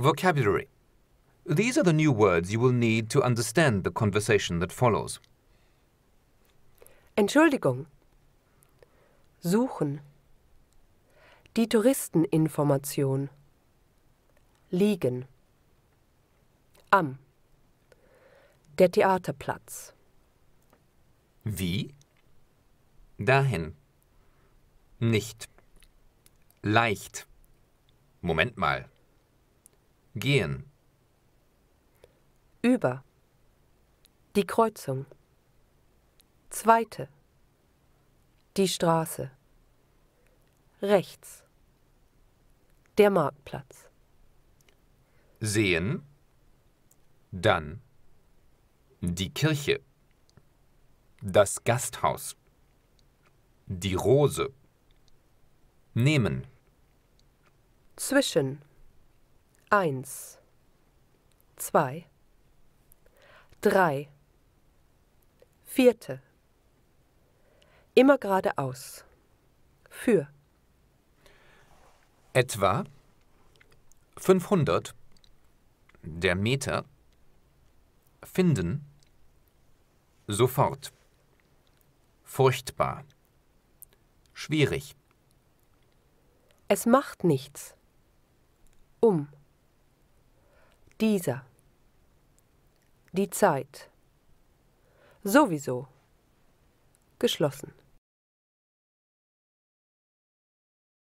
Vocabulary. These are the new words you will need to understand the conversation that follows. Entschuldigung. Suchen. Die Touristeninformation. Liegen. Am. Der Theaterplatz. Wie? Dahin. Nicht. Leicht. Moment mal. Gehen. Über. Die Kreuzung. Zweite. Die Straße. Rechts. Der Marktplatz. Sehen. Dann. Die Kirche. Das Gasthaus. Die Rose. Nehmen. Zwischen eins, zwei, drei, vierte. Immer geradeaus. Für. Etwa 500. Der Meter. Finden. Sofort. Furchtbar. Schwierig. Es macht nichts. Um dieser, die Zeit, sowieso, geschlossen.